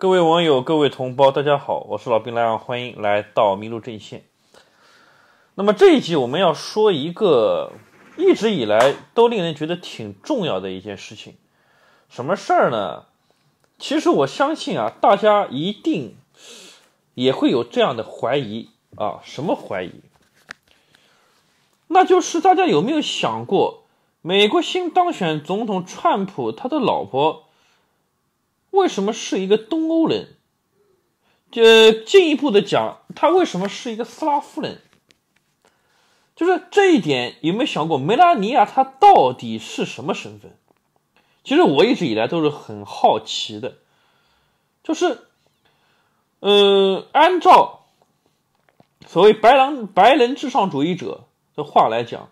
各位网友，各位同胞，大家好，我是老兵来往，欢迎来到麋鹿阵线。那么这一集我们要说一个一直以来都令人觉得挺重要的一件事情，什么事儿呢？其实我相信啊，大家一定也会有这样的怀疑啊，什么怀疑？那就是大家有没有想过，美国新当选总统川普他的老婆？为什么是一个东欧人？就进一步的讲，他为什么是一个斯拉夫人？就是这一点，有没有想过梅拉尼亚他到底是什么身份？其实我一直以来都是很好奇的，就是，呃，按照所谓白狼、白人至上主义者的话来讲，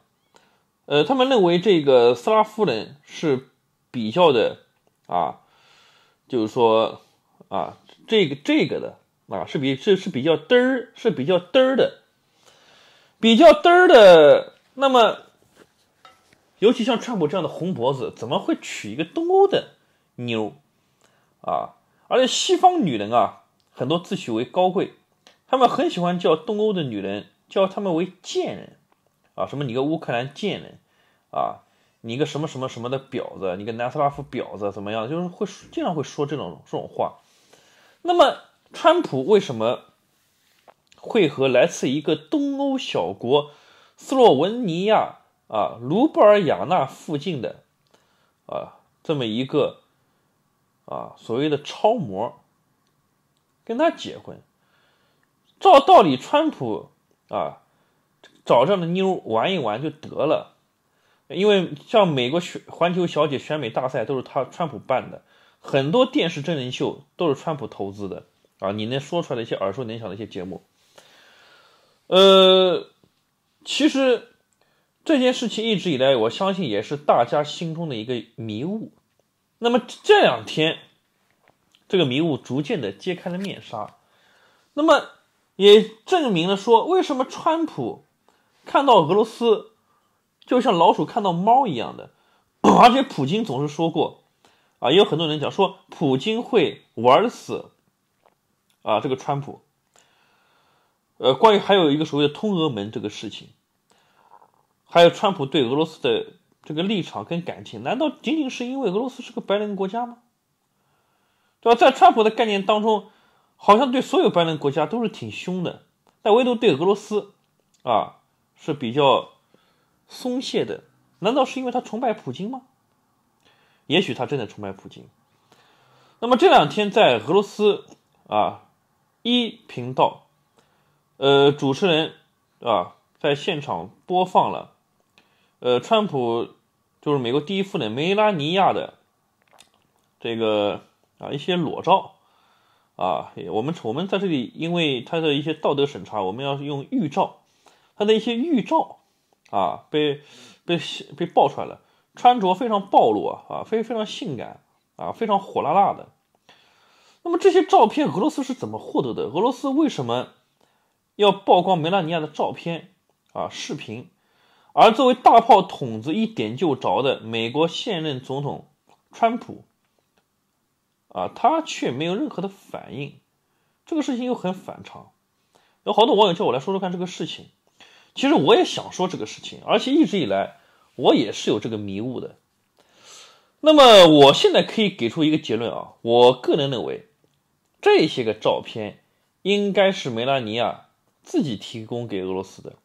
呃，他们认为这个斯拉夫人是比较的啊。就是说，啊，这个这个的啊，是比是是比较嘚儿，是比较嘚儿的，比较嘚儿的。那么，尤其像川普这样的红脖子，怎么会娶一个东欧的妞啊？而且西方女人啊，很多自诩为高贵，他们很喜欢叫东欧的女人叫他们为贱人啊，什么你个乌克兰贱人啊。你个什么什么什么的婊子，你个南斯拉夫婊子怎么样？就是会经常会说这种这种话。那么川普为什么会和来自一个东欧小国斯洛文尼亚啊卢布尔雅那附近的啊这么一个啊所谓的超模跟他结婚？照道理川普啊找这样的妞玩一玩就得了。因为像美国选环球小姐选美大赛都是他川普办的，很多电视真人秀都是川普投资的啊！你能说出来的一些耳熟能详的一些节目，呃，其实这件事情一直以来，我相信也是大家心中的一个迷雾。那么这两天，这个迷雾逐渐的揭开了面纱，那么也证明了说，为什么川普看到俄罗斯。就像老鼠看到猫一样的，而且普京总是说过，啊，也有很多人讲说，普京会玩死，啊，这个川普。呃，关于还有一个所谓的通俄门这个事情，还有川普对俄罗斯的这个立场跟感情，难道仅仅是因为俄罗斯是个白人国家吗？对吧？在川普的概念当中，好像对所有白人国家都是挺凶的，但唯独对俄罗斯，啊，是比较。松懈的，难道是因为他崇拜普京吗？也许他真的崇拜普京。那么这两天在俄罗斯啊，一频道，呃，主持人啊，在现场播放了，呃，川普就是美国第一夫人梅拉尼亚的这个啊一些裸照啊，我们我们在这里，因为他的一些道德审查，我们要用预兆，他的一些预兆。啊，被被被爆出来了，穿着非常暴露啊啊，非非常性感啊，非常火辣辣的。那么这些照片，俄罗斯是怎么获得的？俄罗斯为什么要曝光梅拉尼亚的照片啊视频？而作为大炮筒子一点就着的美国现任总统川普啊，他却没有任何的反应，这个事情又很反常。有好多网友叫我来说说看这个事情。其实我也想说这个事情，而且一直以来我也是有这个迷雾的。那么我现在可以给出一个结论啊，我个人认为这些个照片应该是梅拉尼亚自己提供给俄罗斯的，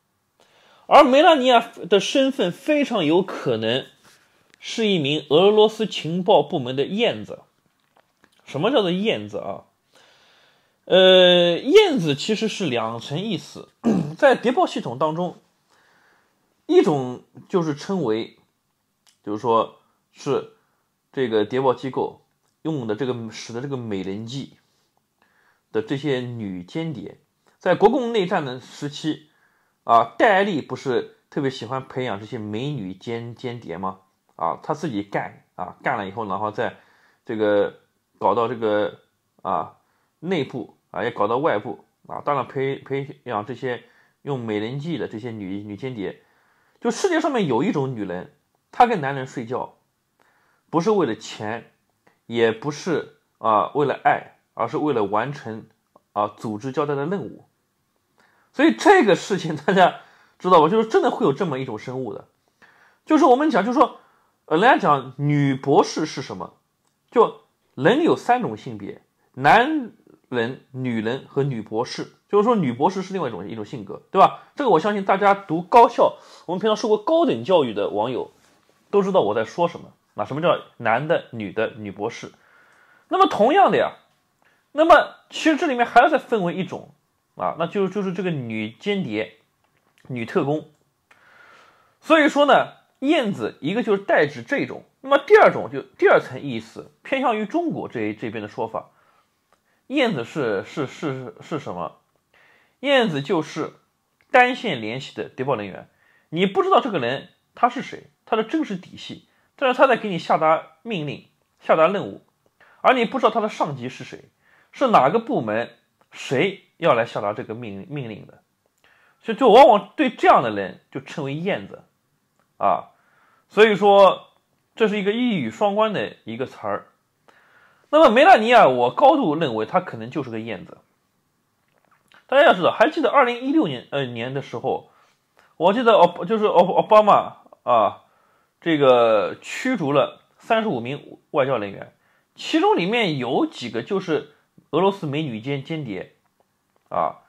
而梅拉尼亚的身份非常有可能是一名俄罗斯情报部门的燕子。什么叫做燕子啊？呃，燕子其实是两层意思，在谍报系统当中，一种就是称为，就是说是这个谍报机构用的这个使的这个美人计的这些女间谍，在国共内战的时期啊，戴笠不是特别喜欢培养这些美女间间谍吗？啊，他自己干啊，干了以后，然后再这个搞到这个啊。内部啊，也搞到外部啊，当然培培养这些用美人计的这些女女间谍。就世界上面有一种女人，她跟男人睡觉，不是为了钱，也不是啊为了爱，而是为了完成啊组织交代的任务。所以这个事情大家知道吧？就是真的会有这么一种生物的。就是我们讲，就是说呃，人家讲女博士是什么？就人有三种性别，男。人、女人和女博士，就是说女博士是另外一种一种性格，对吧？这个我相信大家读高校，我们平常受过高等教育的网友都知道我在说什么啊？什么叫男的、女的、女博士？那么同样的呀，那么其实这里面还要再分为一种啊，那就是就是这个女间谍、女特工。所以说呢，燕子一个就是代指这种，那么第二种就第二层意思，偏向于中国这这边的说法。燕子是是是是什么？燕子就是单线联系的谍报人员，你不知道这个人他是谁，他的真实底细，但是他在给你下达命令、下达任务，而你不知道他的上级是谁，是哪个部门，谁要来下达这个命命令的，所以就往往对这样的人就称为燕子啊，所以说这是一个一语双关的一个词儿。那么梅拉尼亚，我高度认为她可能就是个燕子。大家要知道，还记得二零一六年呃年的时候，我记得哦，就是奥奥巴马啊，这个驱逐了三十五名外交人员，其中里面有几个就是俄罗斯美女间间谍啊，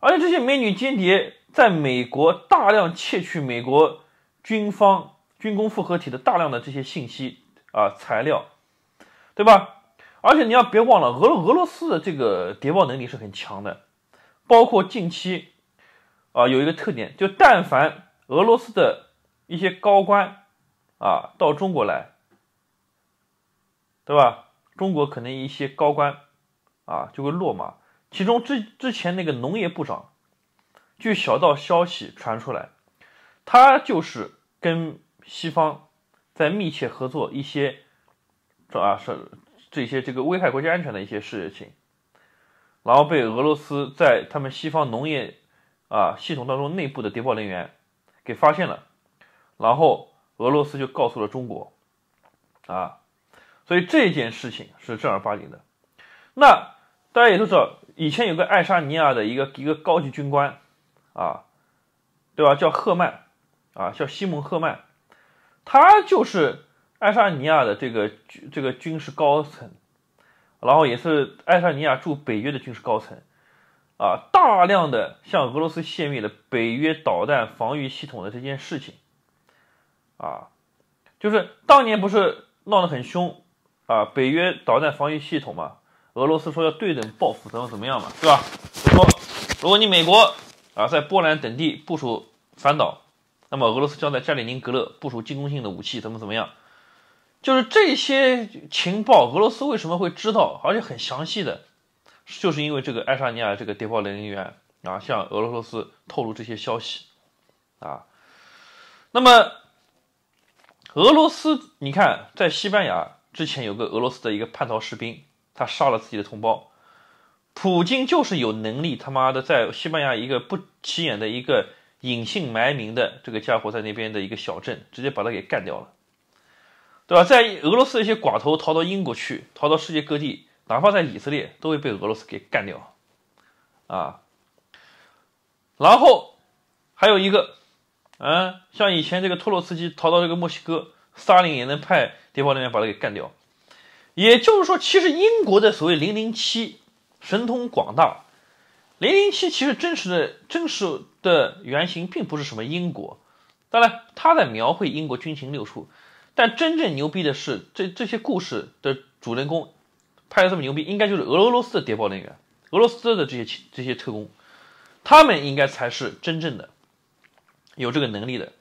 而且这些美女间谍在美国大量窃取美国军方军工复合体的大量的这些信息啊材料，对吧？而且你要别忘了，俄俄罗斯的这个谍报能力是很强的，包括近期，啊，有一个特点，就但凡俄罗斯的一些高官，啊，到中国来，对吧？中国可能一些高官，啊，就会落马。其中之之前那个农业部长，据小道消息传出来，他就是跟西方在密切合作一些，啊，是。这些这个危害国家安全的一些事情，然后被俄罗斯在他们西方农业啊系统当中内部的谍报人员给发现了，然后俄罗斯就告诉了中国啊，所以这件事情是正儿八经的。那大家也都知道，以前有个爱沙尼亚的一个一个高级军官啊，对吧？叫赫曼啊，叫西蒙赫曼，他就是。爱沙尼亚的这个这个军事高层，然后也是爱沙尼亚驻北约的军事高层，啊，大量的向俄罗斯泄密了北约导弹防御系统的这件事情，啊，就是当年不是闹得很凶啊，北约导弹防御系统嘛，俄罗斯说要对等报复，怎么怎么样嘛，对吧？说如果你美国啊在波兰等地部署反导，那么俄罗斯将在加里宁格勒部署进攻性的武器，怎么怎么样？就是这些情报，俄罗斯为什么会知道，而且很详细的，就是因为这个爱沙尼亚这个谍报人员啊，向俄罗斯透露这些消息啊。那么俄罗斯，你看，在西班牙之前有个俄罗斯的一个叛逃士兵，他杀了自己的同胞。普京就是有能力他妈的在西班牙一个不起眼的一个隐姓埋名的这个家伙，在那边的一个小镇直接把他给干掉了。对吧？在俄罗斯一些寡头逃到英国去，逃到世界各地，哪怕在以色列，都会被俄罗斯给干掉，啊。然后还有一个，嗯，像以前这个托洛斯基逃到这个墨西哥，萨林也能派谍报人员把他给干掉。也就是说，其实英国的所谓007神通广大，007其实真实的真实的原型并不是什么英国，当然他在描绘英国军情六处。但真正牛逼的是，这这些故事的主人公，拍的这么牛逼，应该就是俄俄罗斯的谍报人员，俄罗斯的这些这些特工，他们应该才是真正的有这个能力的。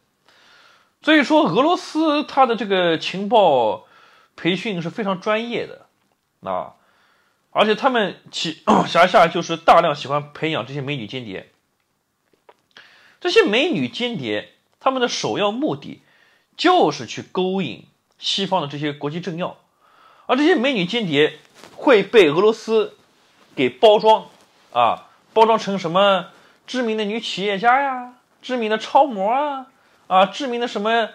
所以说，俄罗斯他的这个情报培训是非常专业的，啊，而且他们其 辖下就是大量喜欢培养这些美女间谍，这些美女间谍他们的首要目的。就是去勾引西方的这些国际政要，而这些美女间谍会被俄罗斯给包装，啊，包装成什么知名的女企业家呀，知名的超模啊，啊，知名的什么，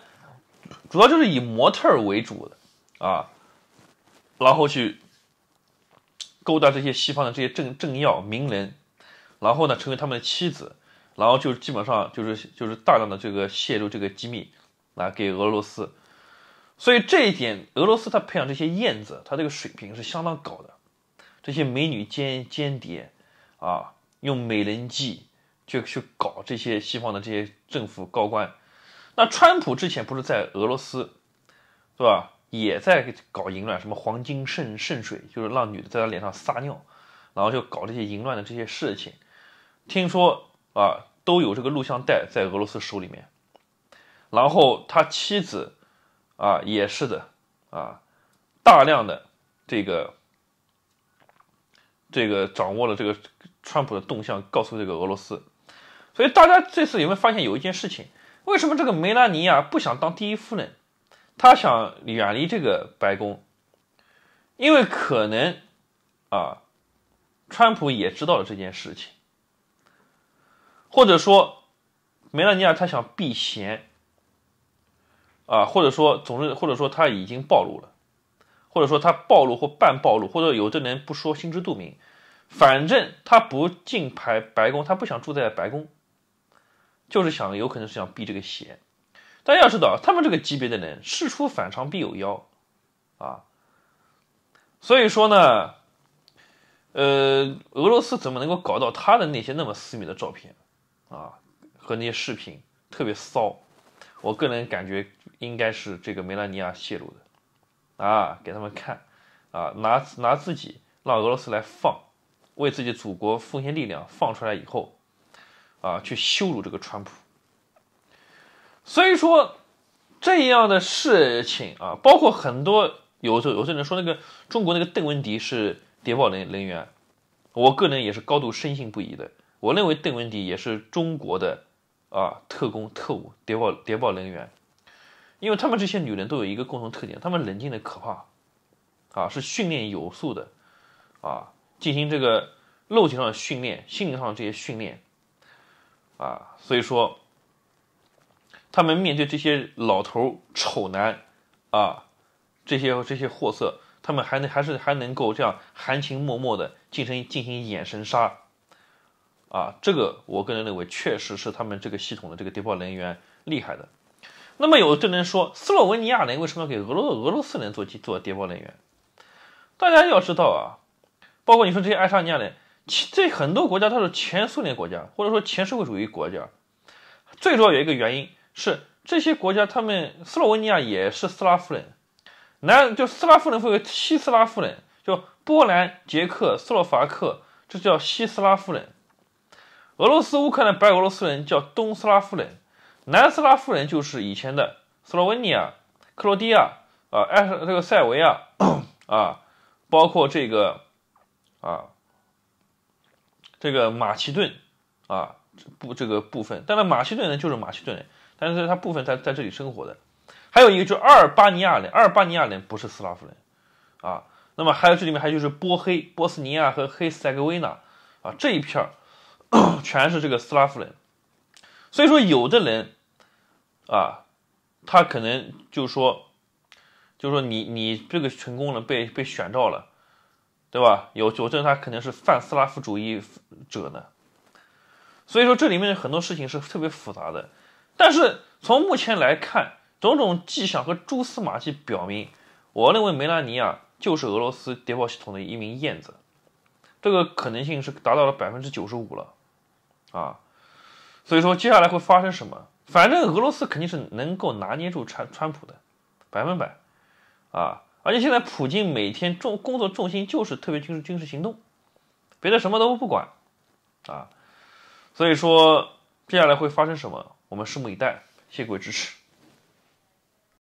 主要就是以模特为主的啊，然后去勾搭这些西方的这些政政要、名人，然后呢成为他们的妻子，然后就基本上就是就是大量的这个泄露这个机密。啊，给俄罗斯，所以这一点，俄罗斯他培养这些燕子，他这个水平是相当高的。这些美女间间谍啊，用美人计就去搞这些西方的这些政府高官。那川普之前不是在俄罗斯，对吧？也在搞淫乱，什么黄金圣圣水，就是让女的在他脸上撒尿，然后就搞这些淫乱的这些事情。听说啊，都有这个录像带在俄罗斯手里面。然后他妻子，啊，也是的，啊，大量的这个这个掌握了这个川普的动向，告诉这个俄罗斯。所以大家这次有没有发现有一件事情？为什么这个梅拉尼娅不想当第一夫人？她想远离这个白宫，因为可能啊，川普也知道了这件事情，或者说梅拉尼娅她想避嫌。啊，或者说，总之，或者说他已经暴露了，或者说他暴露或半暴露，或者有的人不说心知肚明，反正他不进白白宫，他不想住在白宫，就是想有可能是想避这个嫌。家要知道，他们这个级别的人，事出反常必有妖啊。所以说呢，呃，俄罗斯怎么能够搞到他的那些那么私密的照片啊和那些视频，特别骚？我个人感觉应该是这个梅兰尼亚泄露的，啊，给他们看，啊，拿拿自己让俄罗斯来放，为自己祖国奉献力量，放出来以后，啊，去羞辱这个川普。所以说这样的事情啊，包括很多有候有些人说那个中国那个邓文迪是谍报人人员，我个人也是高度深信不疑的。我认为邓文迪也是中国的。啊，特工、特务、谍报、谍报人员，因为他们这些女人都有一个共同特点，她们冷静的可怕，啊，是训练有素的，啊，进行这个肉体上的训练、心灵上的这些训练，啊，所以说，他们面对这些老头、丑男，啊，这些这些货色，他们还能还是还能够这样含情脉脉的进行进行眼神杀。啊，这个我个人认为确实是他们这个系统的这个谍报人员厉害的。那么有的人说，斯洛文尼亚人为什么要给俄罗俄罗斯人做做谍报人员？大家要知道啊，包括你说这些爱沙尼亚人，这很多国家它是前苏联国家，或者说前社会主义国家。最主要有一个原因是这些国家，他们斯洛文尼亚也是斯拉夫人，南就斯拉夫人分为西斯拉夫人，就波兰、捷克、斯洛伐克，这叫西斯拉夫人。俄罗斯、乌克兰、白俄罗斯人叫东斯拉夫人，南斯拉夫人就是以前的斯洛文尼亚、克罗地亚啊、埃这个塞维亚啊，包括这个啊，这个马其顿啊，部这个部分。但是马其顿人就是马其顿人，但是它部分在在这里生活的。还有一个就是阿尔巴尼亚人，阿尔巴尼亚人不是斯拉夫人啊。那么还有这里面还就是波黑、波斯尼亚和黑塞哥维纳，啊这一片儿。全是这个斯拉夫人，所以说有的人啊，他可能就说，就说你你这个成功了，被被选到了，对吧？有有的人他可能是泛斯拉夫主义者呢。所以说这里面很多事情是特别复杂的，但是从目前来看，种种迹象和蛛丝马迹表明，我认为梅拉尼亚就是俄罗斯谍报系统的一名燕子，这个可能性是达到了百分之九十五了。啊，所以说接下来会发生什么？反正俄罗斯肯定是能够拿捏住川川普的，百分百。啊，而且现在普京每天重工作重心就是特别军事军事行动，别的什么都不管。啊，所以说接下来会发生什么，我们拭目以待。谢各位支持。